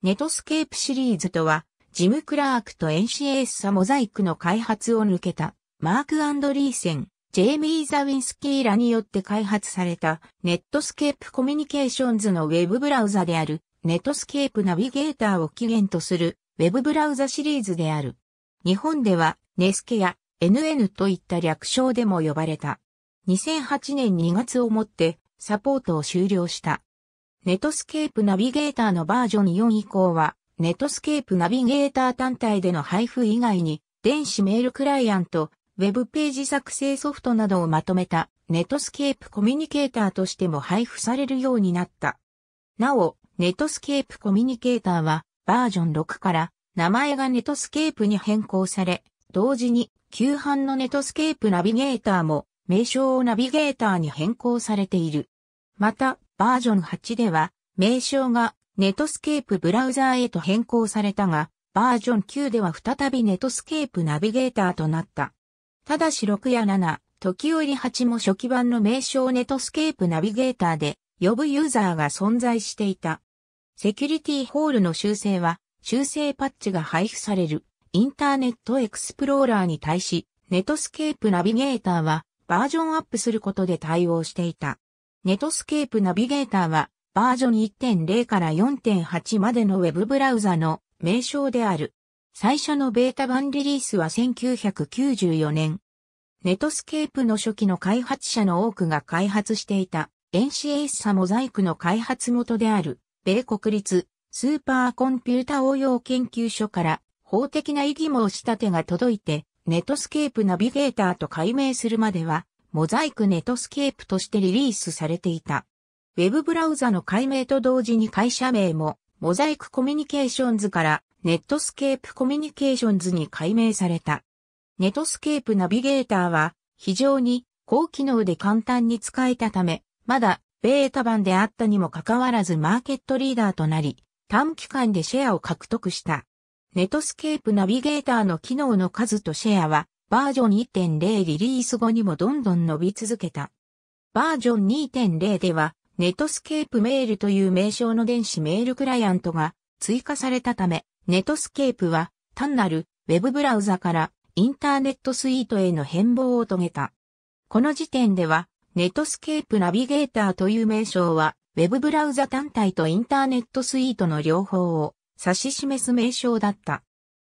ネトスケープシリーズとは、ジム・クラークとエンシエーサモザイクの開発を抜けた、マーク・アンドリーセン、ジェイミー・ザウィンスキーらによって開発された、ネットスケープコミュニケーションズのウェブブラウザである、ネットスケープナビゲーターを起源とする、ウェブブラウザシリーズである。日本では、ネスケや NN といった略称でも呼ばれた。2008年2月をもって、サポートを終了した。ネットスケープナビゲーターのバージョン4以降は、ネットスケープナビゲーター単体での配布以外に、電子メールクライアント、ウェブページ作成ソフトなどをまとめた、ネットスケープコミュニケーターとしても配布されるようになった。なお、ネットスケープコミュニケーターは、バージョン6から、名前がネットスケープに変更され、同時に、旧版のネットスケープナビゲーターも、名称をナビゲーターに変更されている。また、バージョン8では、名称がネットスケープブラウザーへと変更されたが、バージョン9では再びネットスケープナビゲーターとなった。ただし6や7、時折8も初期版の名称ネットスケープナビゲーターで呼ぶユーザーが存在していた。セキュリティホールの修正は、修正パッチが配布されるインターネットエクスプローラーに対し、ネットスケープナビゲーターはバージョンアップすることで対応していた。ネトスケープナビゲーターは、バージョン1.0から4.8までのウェブブラウザの名称である。最初のベータ版リリースは1994年。ネトスケープの初期の開発者の多くが開発していた NCS サモザイクの開発元である米国立スーパーコンピュータ応用研究所から法的な異議申し立てが届いてネトスケープナビゲーターと改名するまではモザイクネトスケープとしてリリースされていた。ウェブブラウザの解明と同時に会社名も、モザイクコミュニケーションズからネットスケープコミュニケーションズに改名された。ネットスケープナビゲーターは非常に高機能で簡単に使えたため、まだベータ版であったにもかかわらずマーケットリーダーとなり、短期間でシェアを獲得した。ネットスケープナビゲーターの機能の数とシェアはバージョン1.0リリース後にもどんどん伸び続けた。バージョン2.0では、ネットスケープメールという名称の電子メールクライアントが追加されたため、ネットスケープは単なるウェブブラウザからインターネットスイートへの変貌を遂げた。この時点では、ネットスケープナビゲーターという名称は、ウェブブラウザ単体とインターネットスイートの両方を指し示す名称だった。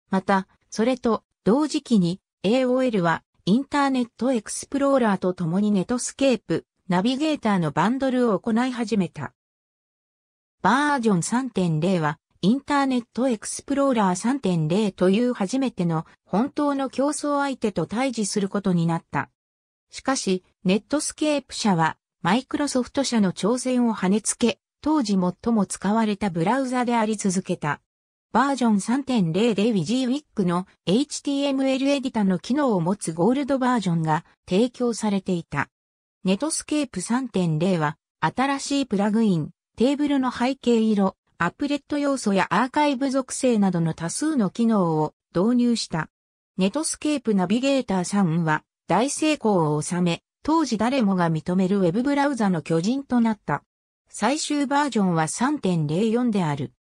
また、それと同時期に AOL はインターネットエクスプローラーと共にネトスケープ、ナビゲーターのバンドルを行い始めた。バージョン3.0はインターネットエクスプローラー3.0という初めての本当の競争相手と対峙することになった。しかし、ネットスケープ社はマイクロソフト社の挑戦を跳ねつけ、当時最も使われたブラウザであり続けた。バージョン3.0でウィジーウィックの HTML エディタの機能を持つゴールドバージョンが提供されていた。ネトスケープ p 3.0は新しいプラグイン、テーブルの背景色、アップレット要素やアーカイブ属性などの多数の機能を導入した。ネトスケープナビゲーター3は大成功を収め、当時誰もが認めるウェブブラウザの巨人となった。最終バージョンは3.04である。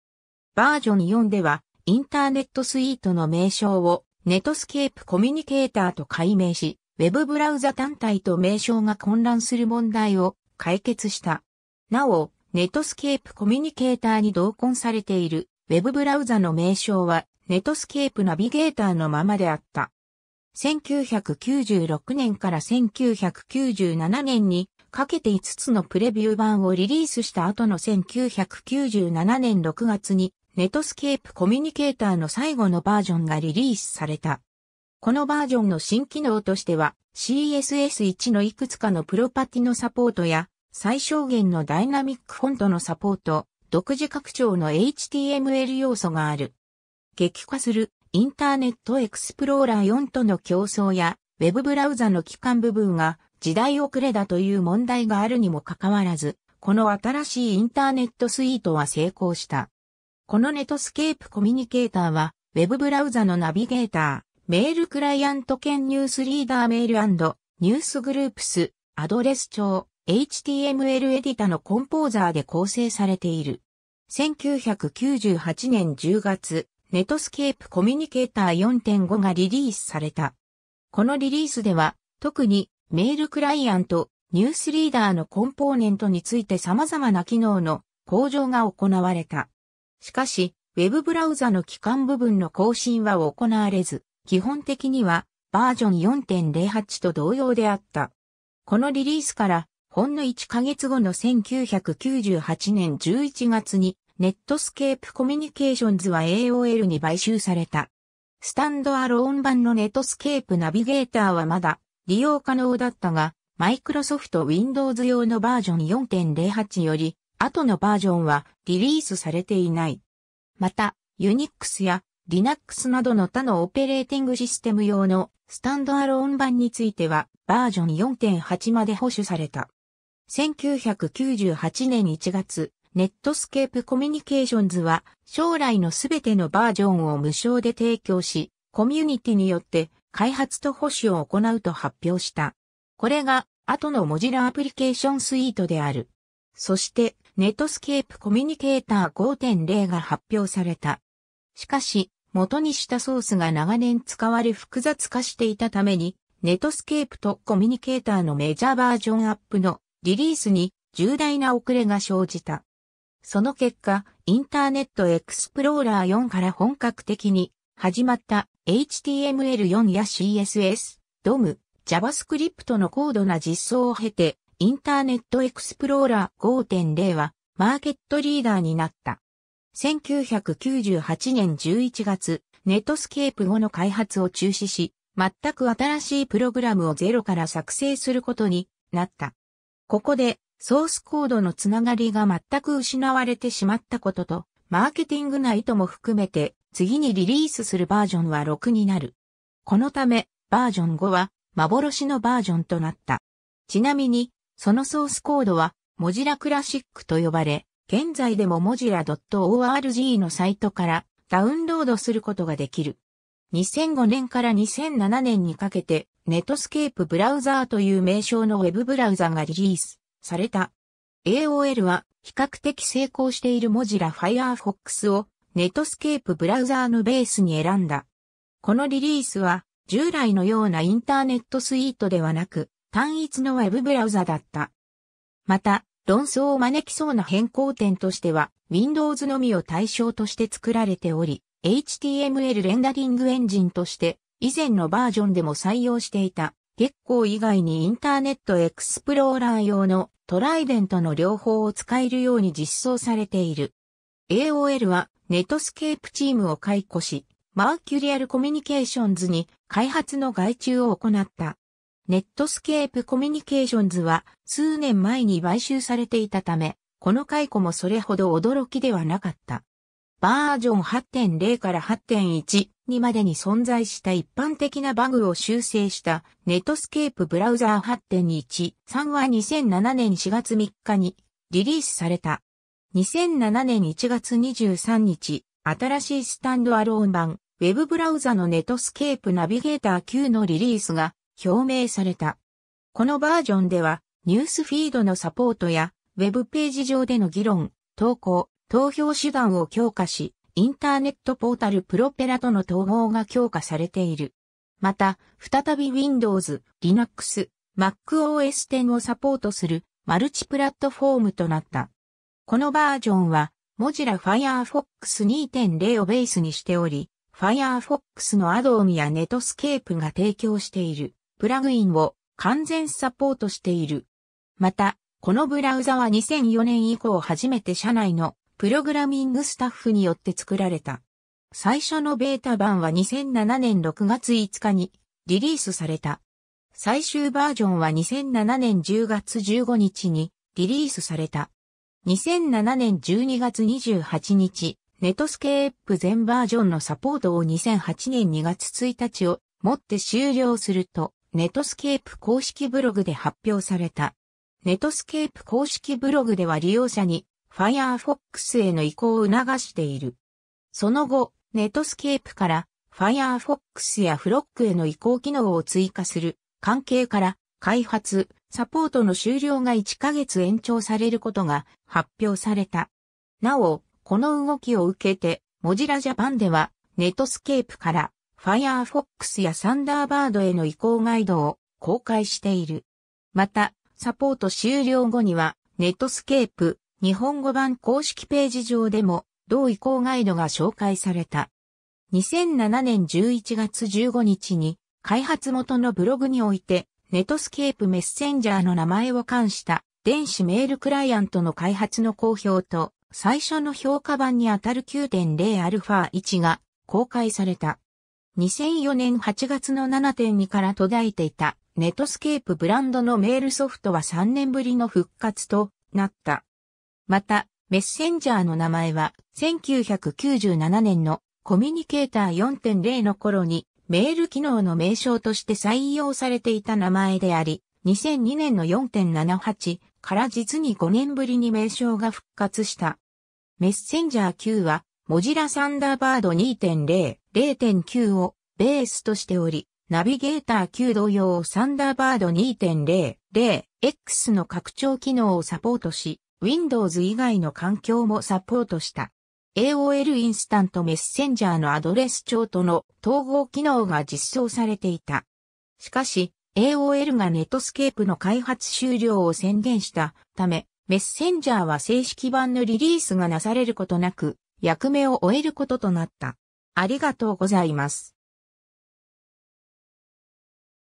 バージョン4では、インターネットスイートの名称をネットスケープコミュニケーターと改名し、ウェブブラウザ単体と名称が混乱する問題を解決した。なお、ネットスケープコミュニケーターに同梱されているウェブブラウザの名称はネットスケープナビゲーターのままであった。1996年から1997年にかけて5つのプレビュー版をリリースした後の1997年6月にネトスケープコミュニケーターの最後のバージョンがリリースされた。このバージョンの新機能としては CSS1 のいくつかのプロパティのサポートや最小限のダイナミックフォントのサポート、独自拡張の HTML 要素がある。激化するインターネットエクスプローラー4との競争や Web ブラウザの機関部分が時代遅れだという問題があるにもかかわらず、この新しいインターネットスイートは成功した。このネットスケープコミュニケーターは、ウェブブラウザのナビゲーター、メールクライアント兼ニュースリーダーメールニュースグループス、アドレス帳、HTML エディタのコンポーザーで構成されている。1998年10月、ネットスケープコミュニケーター4.5がリリースされた。このリリースでは、特にメールクライアント、ニュースリーダーのコンポーネントについて様々な機能の向上が行われた。しかし、ウェブブラウザの基幹部分の更新は行われず、基本的にはバージョン4.08と同様であった。このリリースからほんの1ヶ月後の1998年11月にネットスケープコミュニケーションズは AOL に買収された。スタンドアローン版のネットスケープナビゲーターはまだ利用可能だったが、マイクロソフト Windows 用のバージョン4.08より後のバージョンはリリースされていない。また、ユニックスや Linux などの他のオペレーティングシステム用のスタンドアローン版についてはバージョン4.8まで保守された。1998年1月、ネットスケープコミュニケーションズは将来のすべてのバージョンを無償で提供し、コミュニティによって開発と保守を行うと発表した。これが後のモジュラアプリケーションスイートである。そしてネットスケープコミュニケーター5.0が発表された。しかし、元にしたソースが長年使われ複雑化していたために、ネットスケープとコミュニケーターのメジャーバージョンアップのリリースに重大な遅れが生じた。その結果、インターネットエクスプローラー4から本格的に始まった HTML4 や CSS、DOM、JavaScript の高度な実装を経てインターネットエクスプローラー5.0はマーケットリーダーになった。1998年11月、ネットスケープ後の開発を中止し、全く新しいプログラムをゼロから作成することになった。ここでソースコードのつながりが全く失われてしまったことと、マーケティングな意図も含めて、次にリリースするバージョンは6になる。このため、バージョン5は幻のバージョンとなった。ちなみに、そのソースコードは、モジラクラシックと呼ばれ、現在でもモジラ .org のサイトからダウンロードすることができる。2005年から2007年にかけて、ネットスケープブラウザーという名称のウェブブラウザがリリースされた。AOL は比較的成功しているモジラ Firefox をネットスケープブラウザーのベースに選んだ。このリリースは従来のようなインターネットスイートではなく、単一のウェブブラウザだった。また、論争を招きそうな変更点としては、Windows のみを対象として作られており、HTML レンダリングエンジンとして以前のバージョンでも採用していた月光以外にインターネットエクスプローラー用のトライデントの両方を使えるように実装されている。AOL はネットスケープチームを解雇し、マーキュリアルコミュニケーションズに開発の外注を行った。ネットスケープコミュニケーションズは数年前に買収されていたため、この解雇もそれほど驚きではなかった。バージョン8.0から8.1にまでに存在した一般的なバグを修正したネットスケープブラウザー8.13は2007年4月3日にリリースされた。2007年1月23日、新しいスタンドアローン版 Web ブラウザのネットスケープナビゲーター9のリリースが表明された。このバージョンでは、ニュースフィードのサポートや、ウェブページ上での議論、投稿、投票手段を強化し、インターネットポータルプロペラとの統合が強化されている。また、再び Windows、Linux、MacOS 10をサポートするマルチプラットフォームとなった。このバージョンは、モジラ・ i Firefox 2.0をベースにしており、Firefox のアドオムやネトスケープが提供している。プラグインを完全サポートしている。また、このブラウザは2004年以降初めて社内のプログラミングスタッフによって作られた。最初のベータ版は2007年6月5日にリリースされた。最終バージョンは2007年10月15日にリリースされた。2007年12月28日、ネットスケープ全バージョンのサポートを2008年2月1日をもって終了すると、ネトスケープ公式ブログで発表された。ネトスケープ公式ブログでは利用者に Firefox への移行を促している。その後、ネトスケープから Firefox や f l o k への移行機能を追加する関係から開発、サポートの終了が1ヶ月延長されることが発表された。なお、この動きを受けて、モジラジャパンでは、ネトスケープから Firefox や Thunderbird への移行ガイドを公開している。また、サポート終了後には、ネットスケープ、日本語版公式ページ上でも、同移行ガイドが紹介された。2007年11月15日に、開発元のブログにおいて、ネットスケープメッセンジャーの名前を冠した電子メールクライアントの開発の公表と最初の評価版にあたる9.0アルファ1が公開された。2004年8月の7.2から途絶えていたネットスケープブランドのメールソフトは3年ぶりの復活となった。また、メッセンジャーの名前は1997年のコミュニケーター4.0の頃にメール機能の名称として採用されていた名前であり、2002年の4.78から実に5年ぶりに名称が復活した。メッセンジャー9はモジラサンダーバード2.0 0.9をベースとしており、ナビゲーター9同様サンダーバード 2.0.0X の拡張機能をサポートし、Windows 以外の環境もサポートした。AOL インスタントメッセンジャーのアドレス帳との統合機能が実装されていた。しかし、AOL がネットスケープの開発終了を宣言したため、メッセンジャーは正式版のリリースがなされることなく、役目を終えることとなった。ありがとうございます。